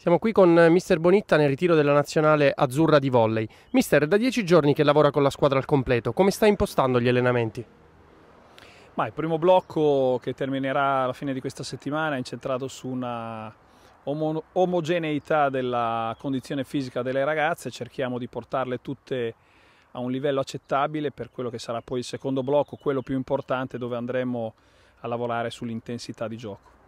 Siamo qui con eh, Mister Bonitta nel ritiro della nazionale azzurra di volley. Mister, da dieci giorni che lavora con la squadra al completo, come sta impostando gli allenamenti? Ma il primo blocco che terminerà alla fine di questa settimana è incentrato su una omo omogeneità della condizione fisica delle ragazze, cerchiamo di portarle tutte a un livello accettabile per quello che sarà poi il secondo blocco, quello più importante dove andremo a lavorare sull'intensità di gioco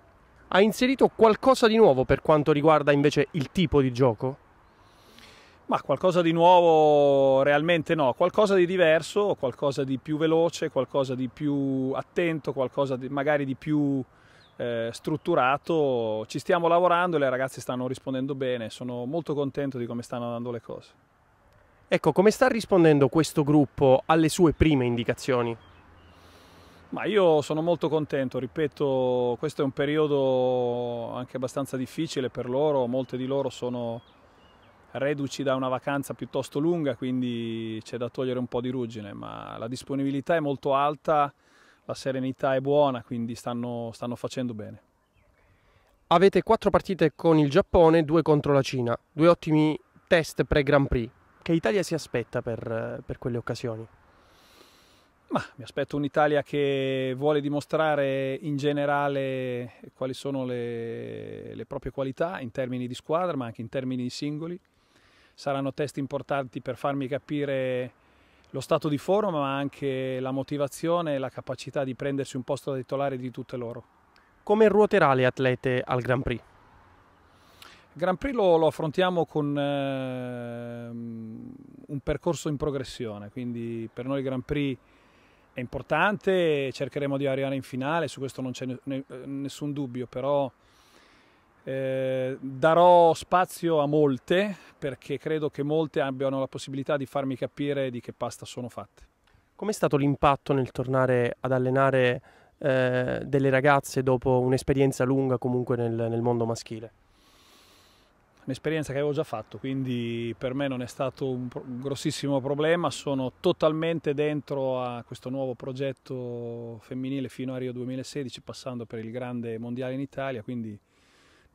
ha inserito qualcosa di nuovo per quanto riguarda invece il tipo di gioco? Ma qualcosa di nuovo realmente no, qualcosa di diverso, qualcosa di più veloce, qualcosa di più attento, qualcosa di, magari di più eh, strutturato. Ci stiamo lavorando e le ragazze stanno rispondendo bene, sono molto contento di come stanno andando le cose. Ecco, come sta rispondendo questo gruppo alle sue prime indicazioni? Ma io sono molto contento, ripeto, questo è un periodo anche abbastanza difficile per loro, molte di loro sono reduci da una vacanza piuttosto lunga, quindi c'è da togliere un po' di ruggine, ma la disponibilità è molto alta, la serenità è buona, quindi stanno, stanno facendo bene. Avete quattro partite con il Giappone, due contro la Cina, due ottimi test pre-Grand Prix. Che Italia si aspetta per, per quelle occasioni? Ma mi aspetto un'Italia che vuole dimostrare in generale quali sono le, le, proprie qualità in termini di squadra ma anche in termini di singoli. Saranno test importanti per farmi capire lo stato di forma ma anche la motivazione e la capacità di prendersi un posto da titolare di tutte loro. Come ruoterà le atlete al Grand Prix? Grand Prix lo, lo affrontiamo con eh, un percorso in progressione, quindi per noi il Grand Prix è importante, cercheremo di arrivare in finale, su questo non c'è nessun dubbio, però eh, darò spazio a molte perché credo che molte abbiano la possibilità di farmi capire di che pasta sono fatte. Com'è stato l'impatto nel tornare ad allenare eh, delle ragazze dopo un'esperienza lunga comunque nel, nel mondo maschile? un'esperienza che avevo già fatto, quindi per me non è stato un, grossissimo problema, sono totalmente dentro a questo nuovo progetto femminile fino a Rio 2016, passando per il grande mondiale in Italia, quindi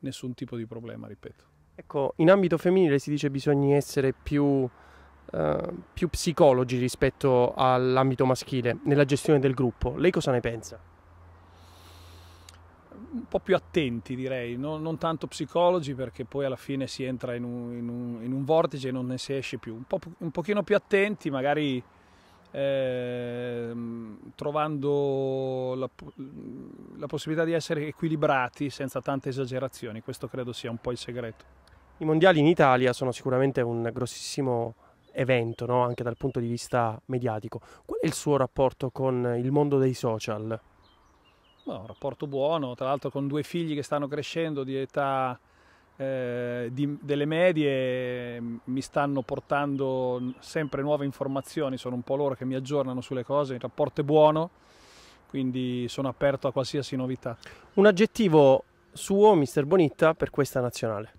nessun tipo di problema, ripeto. Ecco, in ambito femminile si dice che bisogna essere più, eh, più psicologi rispetto all'ambito maschile nella gestione del gruppo. Lei cosa ne pensa? un po' più attenti direi, non, non, tanto psicologi perché poi alla fine si entra in un, in un, in un vortice e non ne si esce più, un, po', un pochino più attenti magari eh, trovando la, la possibilità di essere equilibrati senza tante esagerazioni, questo credo sia un po' il segreto. I mondiali in Italia sono sicuramente un grossissimo evento, no? anche dal punto di vista mediatico. Qual è il suo rapporto con il mondo dei social? Boh, un rapporto buono, tra l'altro con due figli che stanno crescendo di età eh, di, delle medie mm, mi stanno portando sempre nuove informazioni, sono un po' loro che mi aggiornano sulle cose, il rapporto è buono, quindi sono aperto a qualsiasi novità. Un aggettivo suo, mister Bonitta, per questa nazionale?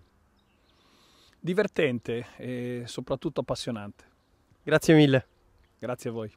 Divertente e soprattutto appassionante. Grazie mille. Grazie a voi.